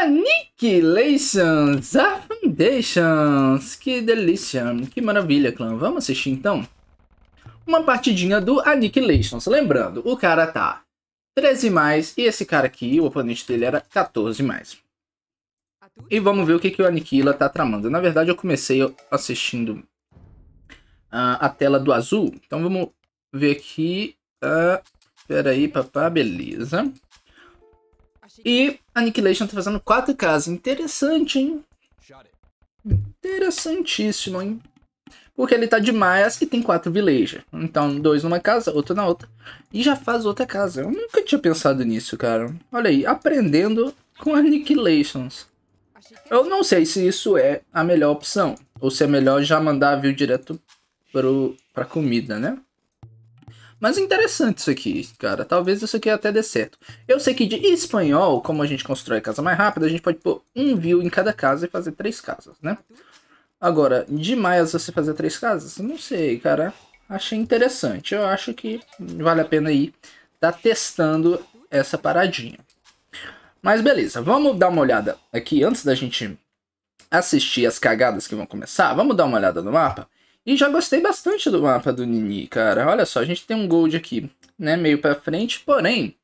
Annihilations, a Foundations. Que delícia, que maravilha, clã. Vamos assistir então? Uma partidinha do Annihilations. Lembrando, o cara tá 13 mais e esse cara aqui, o oponente dele era 14 mais. E vamos ver o que, que o Aniquila tá tramando. Na verdade, eu comecei assistindo uh, a tela do azul. Então vamos ver aqui. Uh, peraí, papá, beleza. Beleza. E Annihilation tá fazendo quatro casas. Interessante, hein? Interessantíssimo, hein? Porque ele tá de Maias e tem quatro villager. Então, dois numa casa, outro na outra. E já faz outra casa. Eu nunca tinha pensado nisso, cara. Olha aí, aprendendo com Annihilations. Eu não sei se isso é a melhor opção. Ou se é melhor já mandar a view direto pro, pra comida, né? Mas é interessante isso aqui, cara. Talvez isso aqui até dê certo. Eu sei que de espanhol, como a gente constrói casa mais rápido, a gente pode pôr um view em cada casa e fazer três casas, né? Agora, de maias você fazer três casas? Não sei, cara. Achei interessante. Eu acho que vale a pena aí tá testando essa paradinha. Mas beleza, vamos dar uma olhada aqui antes da gente assistir as cagadas que vão começar. Vamos dar uma olhada no mapa. E já gostei bastante do mapa do Nini, cara. Olha só, a gente tem um gold aqui, né, meio pra frente, porém,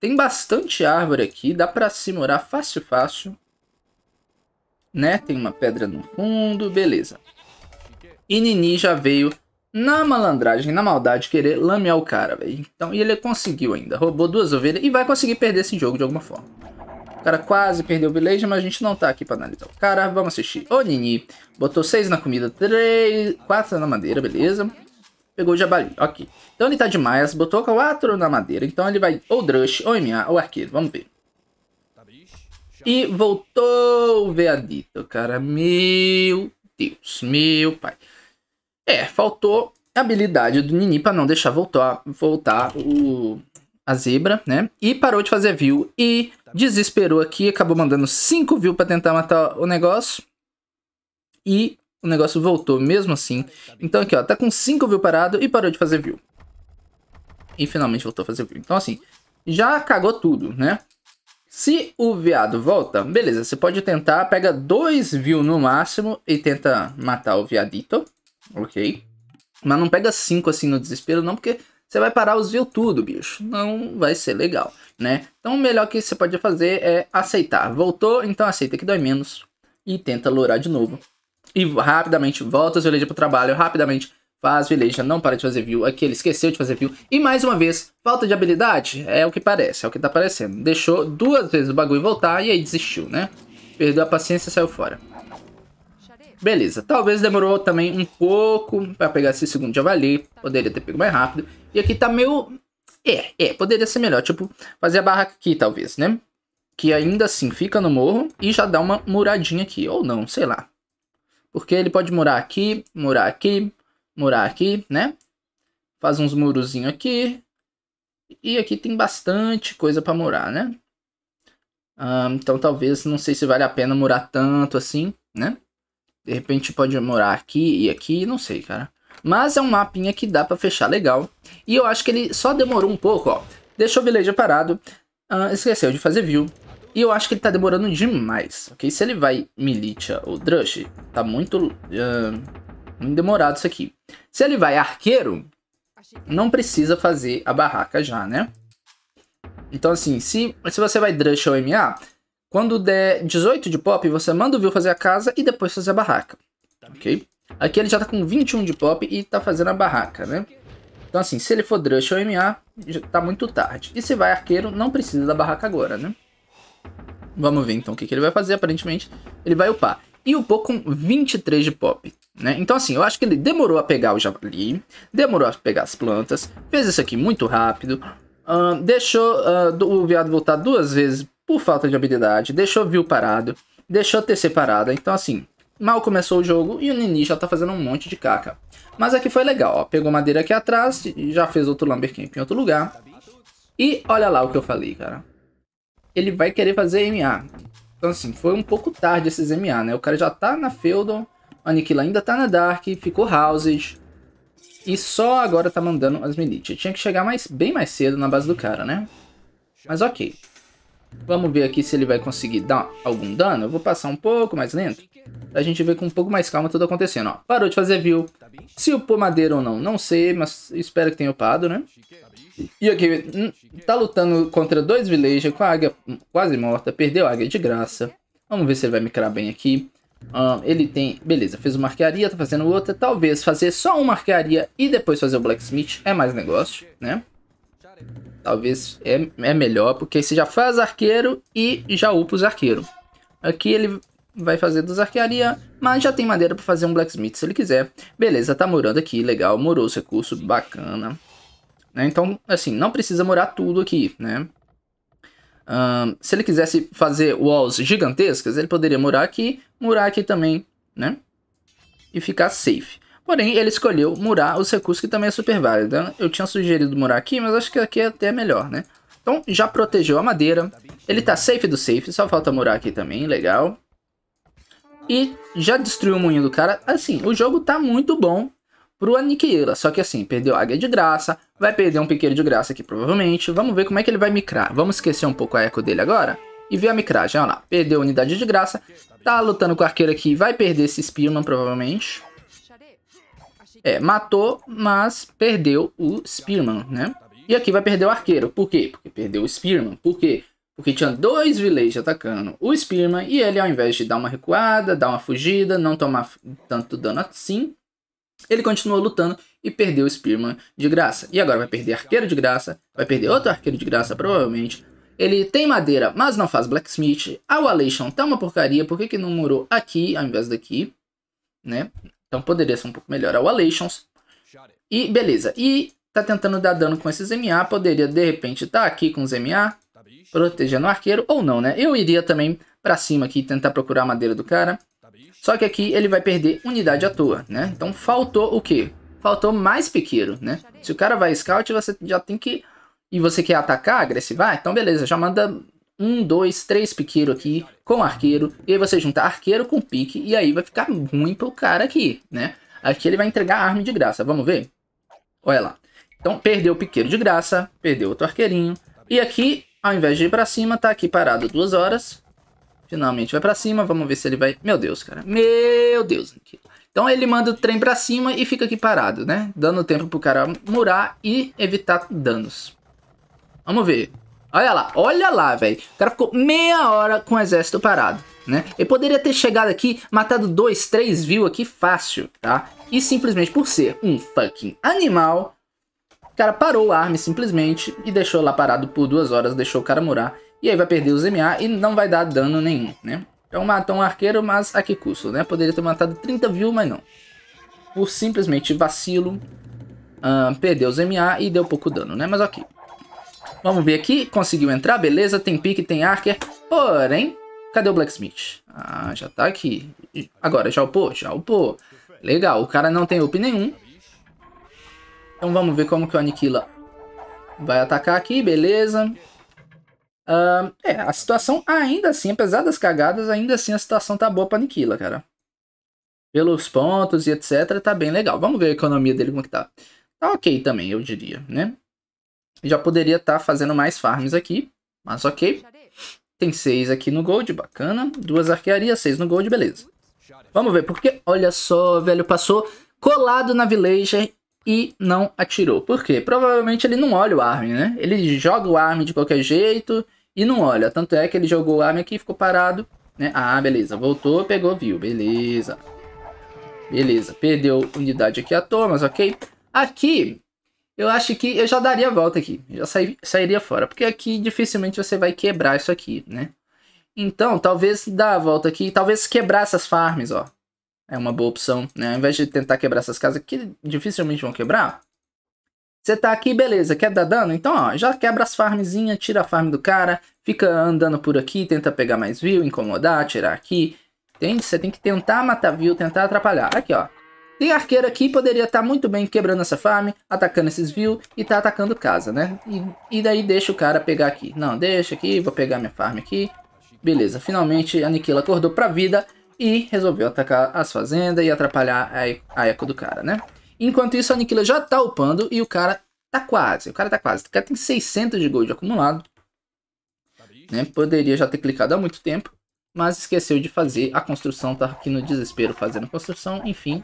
tem bastante árvore aqui, dá pra se morar fácil, fácil. Né, tem uma pedra no fundo, beleza. E Nini já veio na malandragem, na maldade, querer lamear o cara, velho. Então, e ele conseguiu ainda, roubou duas ovelhas e vai conseguir perder esse jogo de alguma forma. O cara quase perdeu o Villager, mas a gente não tá aqui pra analisar o cara. Vamos assistir. O Nini botou 6 na comida, 3, 4 na madeira, beleza. Pegou o Jabali, ok. Então ele tá demais, botou 4 na madeira. Então ele vai ou Drush, ou MA, ou Arqueiro, vamos ver. E voltou o Veadito, cara. Meu Deus, meu pai. É, faltou a habilidade do Nini pra não deixar voltar, voltar o a zebra, né? E parou de fazer view e desesperou aqui, acabou mandando 5 view para tentar matar o negócio. E o negócio voltou mesmo assim. Então aqui, ó, tá com 5 view parado e parou de fazer view. E finalmente voltou a fazer view. Então assim, já cagou tudo, né? Se o veado volta, beleza, você pode tentar, pega 2 view no máximo e tenta matar o veadito, ok? Mas não pega 5 assim no desespero não, porque você vai parar os viu tudo, bicho. Não vai ser legal, né? Então o melhor que você pode fazer é aceitar. Voltou, então aceita que dói menos e tenta lourar de novo. E rapidamente volta os para pro trabalho, rapidamente faz villager, não para de fazer view. Aqui ele esqueceu de fazer view. E mais uma vez, falta de habilidade é o que parece, é o que tá parecendo. Deixou duas vezes o bagulho voltar e aí desistiu, né? Perdeu a paciência e saiu fora. Beleza, talvez demorou também um pouco para pegar esse segundo javali, poderia ter pego mais rápido, e aqui tá meio... É, é, poderia ser melhor. Tipo, fazer a barraca aqui, talvez, né? Que ainda assim fica no morro e já dá uma muradinha aqui. Ou não, sei lá. Porque ele pode morar aqui, morar aqui, morar aqui, né? Faz uns murozinhos aqui. E aqui tem bastante coisa para morar, né? então talvez, não sei se vale a pena morar tanto assim, né? De repente pode morar aqui e aqui, não sei, cara. Mas é um mapinha que dá pra fechar legal. E eu acho que ele só demorou um pouco, ó. Deixou o villager parado. Uh, esqueceu de fazer view. E eu acho que ele tá demorando demais, ok? Se ele vai Militia ou Drush, tá muito, uh, muito demorado isso aqui. Se ele vai Arqueiro, não precisa fazer a barraca já, né? Então assim, se, se você vai Drush ou MA, quando der 18 de pop, você manda o view fazer a casa e depois fazer a barraca, ok? Aqui ele já tá com 21 de pop e tá fazendo a barraca, né? Então assim, se ele for Drush ou MA, já tá muito tarde. E se vai arqueiro, não precisa da barraca agora, né? Vamos ver então o que, que ele vai fazer, aparentemente ele vai upar. E upou com 23 de pop, né? Então assim, eu acho que ele demorou a pegar o javali, demorou a pegar as plantas, fez isso aqui muito rápido, uh, deixou uh, o viado voltar duas vezes por falta de habilidade, deixou o Viu parado, deixou TC parada, então assim... Mal começou o jogo e o Nini já tá fazendo um monte de caca. Mas aqui foi legal, ó. Pegou madeira aqui atrás, já fez outro Camp em outro lugar. E olha lá o que eu falei, cara. Ele vai querer fazer MA. Então, assim, foi um pouco tarde esses MA, né? O cara já tá na Feudal, a Nikila ainda tá na Dark, ficou Housed. E só agora tá mandando as Militia. Tinha que chegar mais, bem mais cedo na base do cara, né? Mas ok. Vamos ver aqui se ele vai conseguir dar algum dano. Eu vou passar um pouco mais lento a gente vê com um pouco mais calma tudo acontecendo, ó. Parou de fazer view. Se upou madeira ou não, não sei, mas espero que tenha upado, né? E aqui, hum, tá lutando contra dois villagers com a águia hum, quase morta, perdeu a águia de graça. Vamos ver se ele vai micrar bem aqui. Um, ele tem... Beleza, fez uma arquearia, tá fazendo outra. Talvez fazer só uma arquearia e depois fazer o blacksmith é mais negócio, né? Talvez é, é melhor, porque você já faz arqueiro e já upa os arqueiros. Aqui ele vai fazer dos arquearia, mas já tem madeira para fazer um blacksmith se ele quiser. Beleza, tá morando aqui, legal, morou os recursos, bacana. Né, então, assim, não precisa morar tudo aqui, né? Um, se ele quisesse fazer walls gigantescas, ele poderia morar aqui, morar aqui também, né? E ficar safe. Porém, ele escolheu morar os recursos, que também é super válido. Então, eu tinha sugerido morar aqui, mas acho que aqui é até melhor, né? Então, já protegeu a madeira. Ele tá safe do safe, só falta morar aqui também, legal. E já destruiu o moinho do cara. Assim, o jogo tá muito bom pro Aniquila. Só que assim, perdeu a águia de graça, vai perder um piqueiro de graça aqui provavelmente. Vamos ver como é que ele vai micrar. Vamos esquecer um pouco a eco dele agora e ver a micragem. Olha lá, perdeu a unidade de graça, tá lutando com o arqueiro aqui, vai perder esse Spearman, provavelmente. É, matou, mas perdeu o Spearman, né? E aqui vai perder o arqueiro. Por quê? Porque perdeu o Spearman. Por quê? Porque tinha dois vilejos atacando o Spearman. E ele, ao invés de dar uma recuada, dar uma fugida, não tomar tanto dano assim, ele continuou lutando e perdeu o Spearman de graça. E agora vai perder arqueiro de graça, vai perder outro arqueiro de graça, provavelmente. Ele tem madeira, mas não faz blacksmith. A Walation tá uma porcaria, por que, que não morou aqui ao invés daqui? Né? Então poderia ser um pouco melhor a Wallations. E beleza, e tá tentando dar dano com esses MA, poderia de repente estar tá aqui com os MA, Proteja no arqueiro ou não, né? Eu iria também pra cima aqui tentar procurar a madeira do cara. Tá Só que aqui ele vai perder unidade à toa, né? Então faltou o quê? Faltou mais piqueiro, né? Se o cara vai scout, você já tem que... E você quer atacar, agressivar? Então beleza, já manda um, dois, três piqueiro aqui com arqueiro. E aí você junta arqueiro com pique e aí vai ficar ruim pro cara aqui, né? Aqui ele vai entregar arma de graça, vamos ver? Olha lá. Então perdeu o piqueiro de graça, perdeu outro arqueirinho. E aqui ao invés de ir pra cima, tá aqui parado duas horas. Finalmente vai pra cima, vamos ver se ele vai... Meu Deus, cara. Meu Deus, Então ele manda o trem pra cima e fica aqui parado, né? Dando tempo pro cara murar e evitar danos. Vamos ver. Olha lá, olha lá, velho. O cara ficou meia hora com o exército parado, né? Ele poderia ter chegado aqui, matado dois, três, viu aqui fácil, tá? E simplesmente por ser um fucking animal, cara parou a arma simplesmente e deixou lá parado por duas horas, deixou o cara morar. E aí vai perder os MA e não vai dar dano nenhum, né? Então matou um arqueiro, mas a que custo, né? Poderia ter matado 30 view, mas não. Por simplesmente vacilo, uh, perdeu os MA e deu pouco dano, né? Mas ok. Vamos ver aqui, conseguiu entrar, beleza, tem pique, tem arquer, porém, cadê o blacksmith? Ah, já tá aqui. Agora, já upou? Já upou. Legal, o cara não tem up nenhum, então vamos ver como que o Aniquila vai atacar aqui, beleza. Uh, é, a situação ainda assim, apesar das cagadas, ainda assim a situação tá boa pra Aniquila, cara. Pelos pontos e etc, tá bem legal. Vamos ver a economia dele como que tá. Tá ok também, eu diria, né? Já poderia estar tá fazendo mais farms aqui, mas ok. Tem seis aqui no gold, bacana. Duas arquearias, seis no gold, beleza. Vamos ver, porque olha só, velho, passou colado na villager e não atirou. Por quê? Provavelmente ele não olha o arme, né? Ele joga o arme de qualquer jeito e não olha. Tanto é que ele jogou o arme aqui, ficou parado, né? Ah, beleza. Voltou, pegou, viu. Beleza. Beleza. Perdeu unidade aqui a Thomas, ok? Aqui, eu acho que eu já daria a volta aqui. Já sairia fora. Porque aqui dificilmente você vai quebrar isso aqui, né? Então, talvez dar a volta aqui. Talvez quebrar essas farms, ó. É uma boa opção, né? Ao invés de tentar quebrar essas casas que dificilmente vão quebrar, você tá aqui, beleza, quer dar dano? Então, ó, já quebra as farmzinhas, tira a farm do cara, fica andando por aqui, tenta pegar mais view, incomodar, tirar aqui. Entende? Você tem que tentar matar view, tentar atrapalhar. Aqui, ó. Tem arqueiro aqui, poderia estar tá muito bem quebrando essa farm, atacando esses view e tá atacando casa, né? E, e daí deixa o cara pegar aqui. Não, deixa aqui, vou pegar minha farm aqui. Beleza, finalmente a Nikhila acordou pra vida e resolveu atacar as fazendas e atrapalhar a, a eco do cara, né? Enquanto isso, a Aniquila já tá upando e o cara tá quase. O cara tá quase. O cara tem 600 de gold acumulado. Né? Poderia já ter clicado há muito tempo, mas esqueceu de fazer a construção. Tá aqui no desespero fazendo construção, enfim.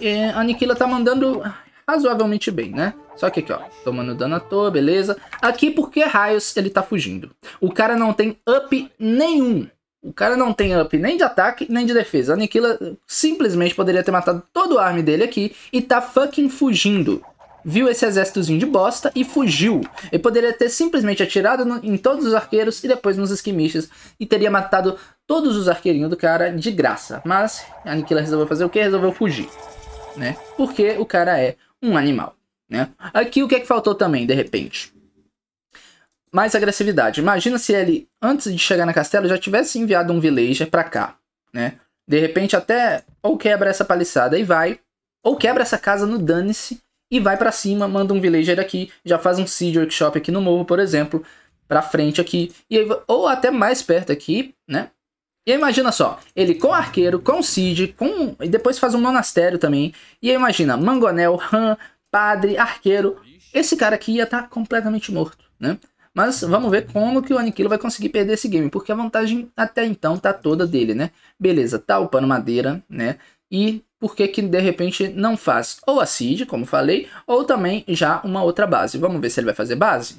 E a Aniquila tá mandando razoavelmente bem, né? Só que aqui, ó, tomando dano à toa, beleza. Aqui, porque raios, ele tá fugindo. O cara não tem up nenhum. O cara não tem up nem de ataque, nem de defesa. Aniquila simplesmente poderia ter matado todo o arme dele aqui e tá fucking fugindo. Viu esse exércitozinho de bosta e fugiu. Ele poderia ter simplesmente atirado no, em todos os arqueiros e depois nos esquimistas e teria matado todos os arqueirinhos do cara de graça. Mas Aniquila resolveu fazer o que? Resolveu fugir. Né? Porque o cara é um animal. Né? Aqui o que é que faltou também, de repente? mais agressividade. Imagina se ele, antes de chegar na Castelo, já tivesse enviado um villager para cá, né? De repente até ou quebra essa paliçada e vai, ou quebra essa casa no dane-se e vai para cima, manda um villager aqui, já faz um siege workshop aqui no morro, por exemplo, para frente aqui, e aí, ou até mais perto aqui, né? E aí, imagina só, ele com arqueiro, com siege, com e depois faz um monastério também. E aí, imagina, Mangonel, Han, padre, arqueiro, esse cara aqui ia estar tá completamente morto, né? Mas vamos ver como que o Aniquilo vai conseguir perder esse game, porque a vantagem até então tá toda dele, né? Beleza, tá upando madeira, né? E por que que de repente não faz ou a Seed, como falei, ou também já uma outra base. Vamos ver se ele vai fazer base?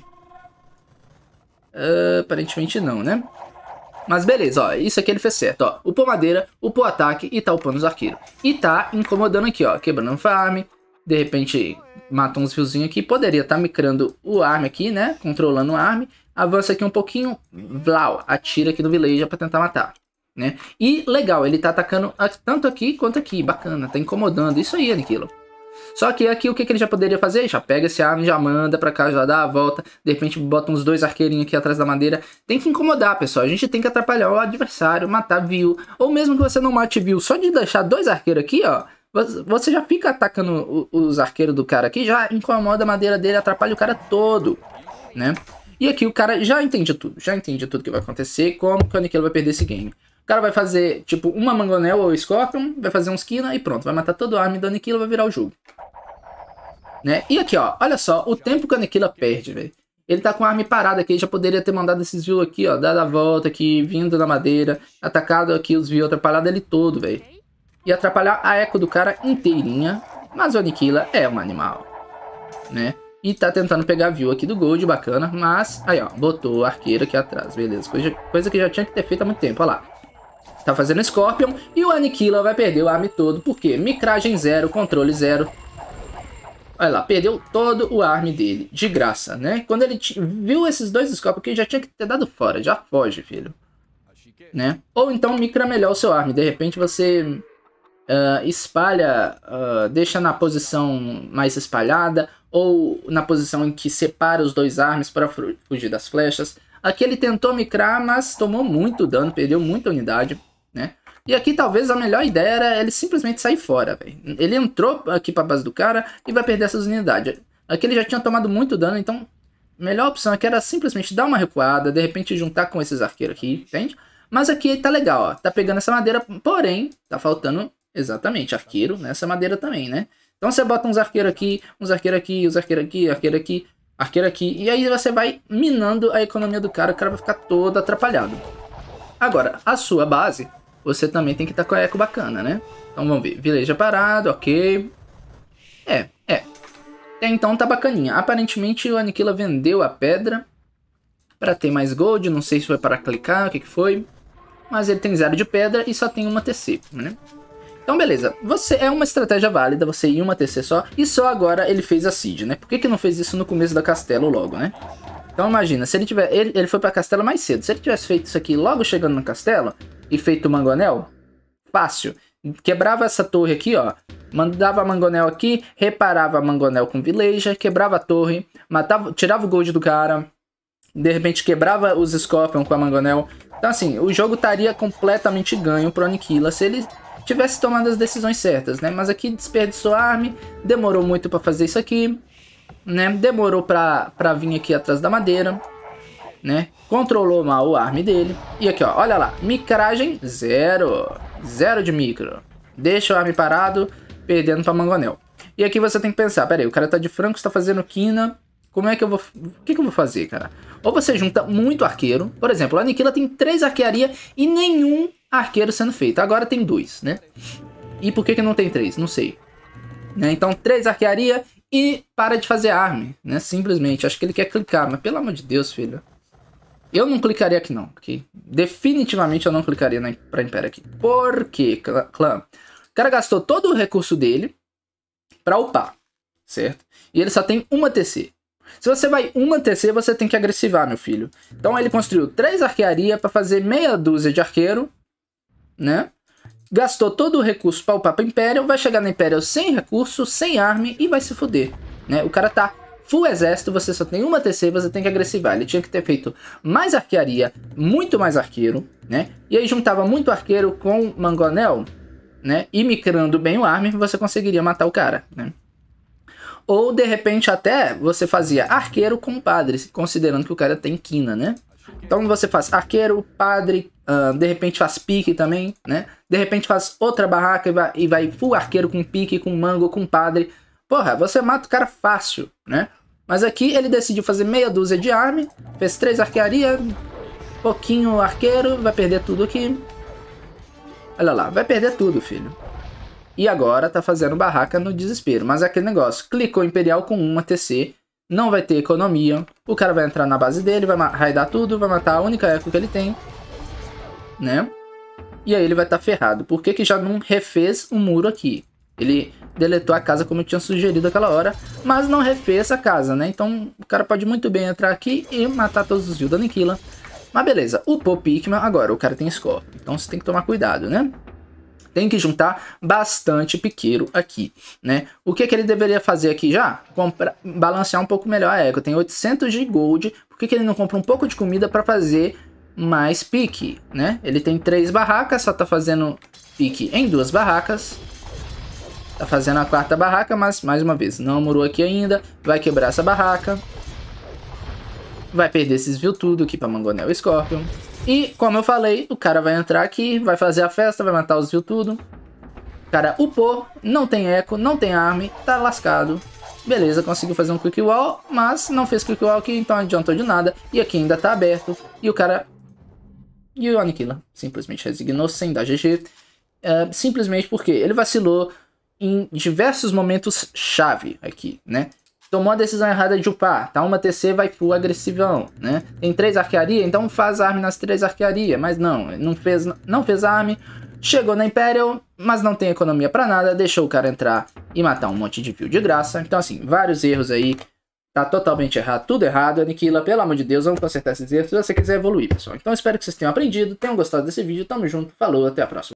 Uh, aparentemente não, né? Mas beleza, ó, isso aqui ele fez certo, ó. Upou madeira, upou ataque e tá upando os arqueiros. E tá incomodando aqui, ó, quebrando farm, de repente mata uns fiozinhos aqui, poderia estar tá micrando o arm aqui, né? Controlando o arm, avança aqui um pouquinho, vlau atira aqui no villager para tentar matar. Né? E legal, ele tá atacando tanto aqui quanto aqui, bacana, tá incomodando, isso aí, Aniquilo. Só que aqui o que, que, ele já poderia fazer? Já pega esse arma, já manda pra cá, já dá a volta. De repente bota uns dois arqueirinhos aqui atrás da madeira. Tem que incomodar, pessoal. A gente tem que atrapalhar o adversário, matar viu Ou mesmo que você não mate viu só de deixar dois arqueiros aqui, ó. Você já fica atacando os arqueiros do cara aqui, já incomoda a madeira dele, atrapalha o cara todo, né? E aqui o cara já entende tudo, já entende tudo que vai acontecer, como que o Aniquilo vai perder esse game. O cara vai fazer, tipo, uma Mangonel ou Scorpion, vai fazer um Skina e pronto, vai matar todo o arme do Aniquilo vai virar o jogo. Né? E aqui, ó, olha só, o tempo que o Aniquila perde, velho. Ele tá com a arma parada aqui, ele já poderia ter mandado esses Viu aqui, ó, dada a volta aqui, vindo na madeira, atacado aqui os Viu, atrapalhado ele todo, velho e atrapalhar a eco do cara inteirinha, mas o Aniquila é um animal, né? E tá tentando pegar a view aqui do Gold, bacana, mas... Aí, ó, botou o arqueiro aqui atrás, beleza. Coisa, coisa que já tinha que ter feito há muito tempo, ó lá. Tá fazendo Scorpion e o Aniquila vai perder o arme todo, porque micragem zero, controle zero. Olha lá, perdeu todo o arme dele, de graça, né? Quando ele viu esses dois Scorpion aqui, já tinha que ter dado fora, já foge, filho. É né? Ou então micra melhor o seu arme, de repente você uh, espalha, uh, deixa na posição mais espalhada ou na posição em que separa os dois armes para fugir das flechas. Aqui ele tentou micrar, mas tomou muito dano, perdeu muita unidade, né? E aqui talvez a melhor ideia era ele simplesmente sair fora, velho. Ele entrou aqui a base do cara e vai perder essas unidades. Aqui ele já tinha tomado muito dano, então a melhor opção aqui era simplesmente dar uma recuada, de repente juntar com esses arqueiros aqui, entende? Mas aqui tá legal, ó. Tá pegando essa madeira, porém, tá faltando Exatamente, arqueiro nessa madeira também, né? Então você bota uns arqueiros aqui, uns arqueiros aqui, uns arqueiros aqui, arqueiro aqui, arqueiro aqui. E aí você vai minando a economia do cara, o cara vai ficar todo atrapalhado. Agora, a sua base, você também tem que estar tá com a eco bacana, né? Então vamos ver, vileja parado, ok. É, é. Então tá bacaninha. Aparentemente o Aniquila vendeu a pedra para ter mais gold, não sei se foi para clicar, o que, que foi. Mas ele tem zero de pedra e só tem uma TC, né? Então, beleza. Você é uma estratégia válida, você ir uma TC só, e só agora ele fez a Seed, né? Por que, que não fez isso no começo da Castelo logo, né? Então imagina, se ele tiver. Ele, ele foi pra Castelo mais cedo. Se ele tivesse feito isso aqui logo chegando no Castelo e feito o Mangonel, fácil. Quebrava essa torre aqui, ó. Mandava a Mangonel aqui, reparava a Mangonel com Villager, quebrava a torre, matava, tirava o gold do cara. De repente quebrava os Scorpion com a Mangonel. Então assim, o jogo estaria completamente ganho pro Aniquila se ele tivesse tomado as decisões certas, né? Mas aqui desperdiçou arme, demorou muito para fazer isso aqui, né? Demorou para vir aqui atrás da madeira, né? Controlou mal o arme dele. E aqui, ó, olha lá, micragem zero, zero de micro. Deixa o arme parado, perdendo para Mangonel. E aqui você tem que pensar, peraí, o cara tá de franco, está fazendo quina, como é que eu vou. O que, que, eu vou fazer, cara? Ou você junta muito arqueiro. Por exemplo, a Aniquila tem três arquearia e nenhum arqueiro sendo feito. Agora tem dois, né? E por que, que não tem três? Não sei. Né? Então, três arquearia e para de fazer arme, né? Simplesmente. Acho que ele quer clicar, mas pelo amor de Deus, filho. Eu não clicaria aqui não, ok? Definitivamente eu não clicaria na, pra Império aqui. Por quê, clã? O cara gastou todo o recurso dele pra upar, certo? E ele só tem uma TC. Se você vai uma TC, você tem que agressivar, meu filho. Então ele construiu três arquearia para fazer meia dúzia de arqueiro né? Gastou todo o recurso para o papo Império, vai chegar na Império sem recurso, sem arma e vai se fuder, né? O cara tá full exército, você só tem uma TC, você tem que agressivar. Ele tinha que ter feito mais arquearia, muito mais arqueiro, né? E aí juntava muito arqueiro com mangonel, né? E micrando bem o arme, você conseguiria matar o cara, né? Ou de repente até você fazia arqueiro com padre, considerando que o cara tem quina, né? Então você faz arqueiro, padre, uh, de repente faz pique também, né? De repente faz outra barraca e vai, e vai full arqueiro com pique, com mango, com padre. Porra, você mata o cara fácil, né? Mas aqui ele decidiu fazer meia dúzia de arme, fez três arquearia, pouquinho arqueiro, vai perder tudo aqui. Olha lá, vai perder tudo, filho. E agora tá fazendo barraca no desespero. Mas é aquele negócio, clicou Imperial com uma TC, não vai ter economia. O cara vai entrar na base dele, vai raidar tudo, vai matar a única eco que ele tem, né? E aí ele vai estar tá ferrado. Por que, que já não refez o um muro aqui? Ele deletou a casa como eu tinha sugerido aquela hora, mas não refez a casa, né? Então o cara pode muito bem entrar aqui e matar todos os Yuu Mas beleza, upou Pikmin, agora o cara tem score. então você tem que tomar cuidado, né? Tem que juntar bastante piqueiro aqui, né? O que, é que ele deveria fazer aqui já? Comprar, balancear um pouco melhor a eco. Tem 800 de gold. Por que, que ele não compra um pouco de comida para fazer mais pique, né? Ele tem três barracas, só tá fazendo pique em duas barracas. Tá fazendo a quarta barraca, mas mais uma vez, não morou aqui ainda. Vai quebrar essa barraca vai perder esses viu tudo aqui pra Mangonel Scorpion. E, como eu falei, o cara vai entrar aqui, vai fazer a festa, vai matar os viu tudo. O cara upou, não tem eco, não tem arma tá lascado. Beleza, conseguiu fazer um quick wall, mas não fez quick wall aqui, então adiantou de nada. E aqui ainda tá aberto, e o cara... E o aniquila, simplesmente resignou sem dar GG. Uh, é, simplesmente porque ele vacilou em diversos momentos chave aqui, né? Tomou a decisão errada de upar, tá uma TC, vai full agressivão, né? Tem três arquearia, então faz arme nas três arquearia, mas não, não fez, não fez arme, chegou na Imperial, mas não tem economia para nada, deixou o cara entrar e matar um monte de viu de graça. Então assim, vários erros aí, tá totalmente errado, tudo errado, Aniquila, pelo amor de Deus, vamos consertar esses erros se você quiser evoluir, pessoal. Então espero que vocês tenham aprendido, tenham gostado desse vídeo, tamo junto, falou, até a próxima.